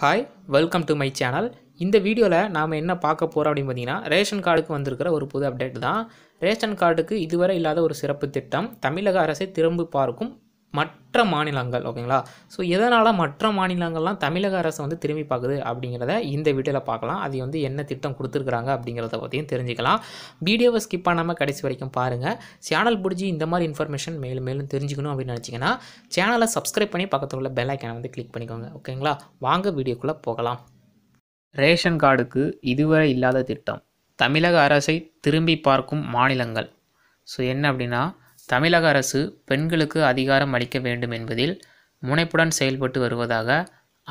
hi welcome to my channel இந்த வீடியோவில் நாம் என்ன பார்க்க போகிறோம் அப்படின்னு பார்த்தீங்கன்னா ரேஷன் கார்டுக்கு வந்திருக்கிற ஒரு புது அப்டேட் தான் ரேஷன் கார்டுக்கு இதுவரை இல்லாத ஒரு சிறப்பு திட்டம் தமிழக அரசை திரும்பி பார்க்கும் மற்ற மாநிலங்கள் ஓகேங்களா ஸோ எதனால் மற்ற மாநிலங்கள்லாம் தமிழக அரசு வந்து திரும்பி பார்க்குது அப்படிங்கிறத இந்த வீடியோவில் பார்க்கலாம் அது வந்து என்ன திட்டம் கொடுத்துருக்குறாங்க அப்படிங்கிறத பற்றியும் தெரிஞ்சுக்கலாம் வீடியோவை ஸ்கிப் பண்ணாமல் கடைசி வரைக்கும் பாருங்கள் சேனல் பிடிச்சி இந்த மாதிரி இன்ஃபர்மேஷன் மேலும் மேலும் தெரிஞ்சுக்கணும் அப்படின்னு நினச்சிங்கன்னா சேனலை சப்ஸ்கிரைப் பண்ணி பக்கத்தில் உள்ள பெல் ஐக்கனை வந்து கிளிக் பண்ணிக்கோங்க ஓகேங்களா வாங்க வீடியோக்குள்ளே போகலாம் ரேஷன் கார்டுக்கு இதுவரை இல்லாத திட்டம் தமிழக அரசை திரும்பி பார்க்கும் மாநிலங்கள் ஸோ என்ன அப்படின்னா தமிழக அரசு பெண்களுக்கு அதிகாரம் அளிக்க வேண்டும் என்பதில் முனைப்புடன் செயல்பட்டு வருவதாக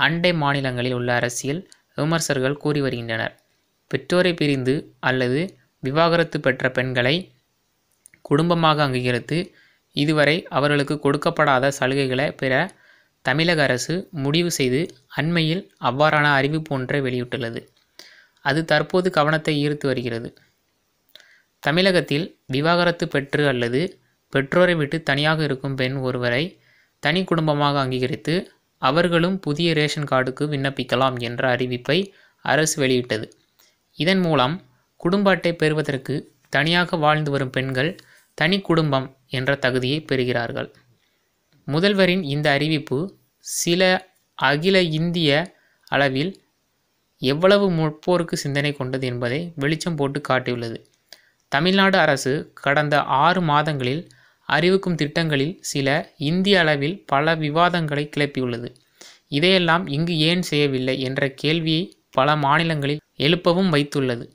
அண்டை மாநிலங்களில் உள்ள அரசியல் விமர்சகர்கள் கூறி வருகின்றனர் பெற்றோரை பிரிந்து அல்லது விவாகரத்து பெற்ற பெண்களை குடும்பமாக அங்கீகரித்து இதுவரை அவர்களுக்கு கொடுக்கப்படாத சலுகைகளை பெற தமிழக அரசு முடிவு செய்து அண்மையில் அவ்வாறான அறிவிப்பு ஒன்றை வெளியிட்டுள்ளது அது தற்போது கவனத்தை ஈர்த்து வருகிறது தமிழகத்தில் விவாகரத்து பெற்று அல்லது பெற்றோரை விட்டு தனியாக இருக்கும் பெண் ஒருவரை தனி குடும்பமாக அங்கீகரித்து அவர்களும் புதிய ரேஷன் கார்டுக்கு விண்ணப்பிக்கலாம் என்ற அறிவிப்பை அரசு வெளியிட்டது இதன் மூலம் குடும்ப அட்டை பெறுவதற்கு தனியாக வாழ்ந்து வரும் பெண்கள் தனி குடும்பம் என்ற தகுதியை பெறுகிறார்கள் முதல்வரின் இந்த அறிவிப்பு சில அகில இந்திய அளவில் எவ்வளவு முற்போருக்கு சிந்தனை கொண்டது என்பதை வெளிச்சம் போட்டு காட்டியுள்ளது தமிழ்நாடு அரசு கடந்த ஆறு மாதங்களில் அறிவிக்கும் திட்டங்களில் சில இந்திய அளவில் பல விவாதங்களை கிளப்பியுள்ளது இதையெல்லாம் இங்கு ஏன் செய்யவில்லை என்ற கேள்வியை பல மாநிலங்களில் எழுப்பவும் வைத்துள்ளது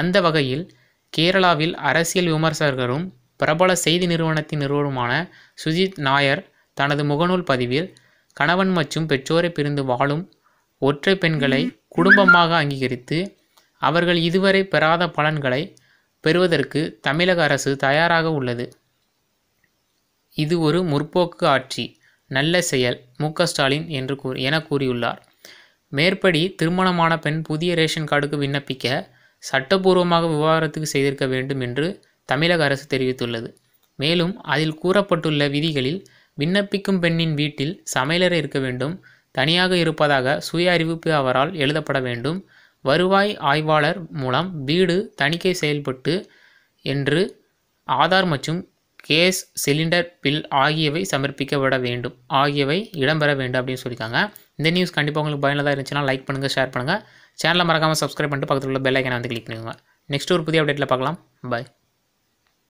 அந்த வகையில் கேரளாவில் அரசியல் விமர்சகரும் பிரபல செய்தி நிறுவனத்தின் நிறுவனமான சுஜித் நாயர் தனது முகநூல் பதிவில் கணவன் மற்றும் பெற்றோரை பிரிந்து வாழும் ஒற்றை பெண்களை குடும்பமாக அங்கீகரித்து அவர்கள் இதுவரை பெறாத பலன்களை பெறுவதற்கு தமிழக அரசு தயாராக உள்ளது இது ஒரு முற்போக்கு ஆட்சி நல்ல செயல் மு ஸ்டாலின் என்று கூறி என கூறியுள்ளார் மேற்படி திருமணமான பெண் புதிய ரேஷன் கார்டுக்கு விண்ணப்பிக்க சட்டபூர்வமாக விவகாரத்துக்கு செய்திருக்க வேண்டும் என்று தமிழக அரசு தெரிவித்துள்ளது மேலும் அதில் கூறப்பட்டுள்ள விதிகளில் விண்ணப்பிக்கும் பெண்ணின் வீட்டில் சமையலறை இருக்க வேண்டும் தனியாக இருப்பதாக சுய அறிவிப்பு அவரால் எழுதப்பட வேண்டும் வருவாய் ஆய்வாளர் மூலம் வீடு தணிக்கை செயல்பட்டு என்று ஆதார் மற்றும் கேஸ் சிலிண்டர் பில் ஆகியவை சமர்ப்பிக்கப்பட வேண்டும் ஆகியவை இடம்பெற வேண்டும் அப்படின்னு சொல்லியிருக்காங்க இந்த நியூஸ் கண்டிப்பாக உங்களுக்கு பயனுள்ளதாக இருந்துச்சுன்னா லைக் பண்ணுங்கள் ஷேர் பண்ணுங்கள் சேனலை மறக்காமல் சப்ஸ்கிரைப் பண்ணிட்டு பக்கத்தில் உள்ள பெல் ஐக்கனை வந்து கிளிக் பண்ணுங்கள் நெக்ஸ்ட் ஒரு புதிய அப்டேட்டில் பார்க்கலாம் பாய்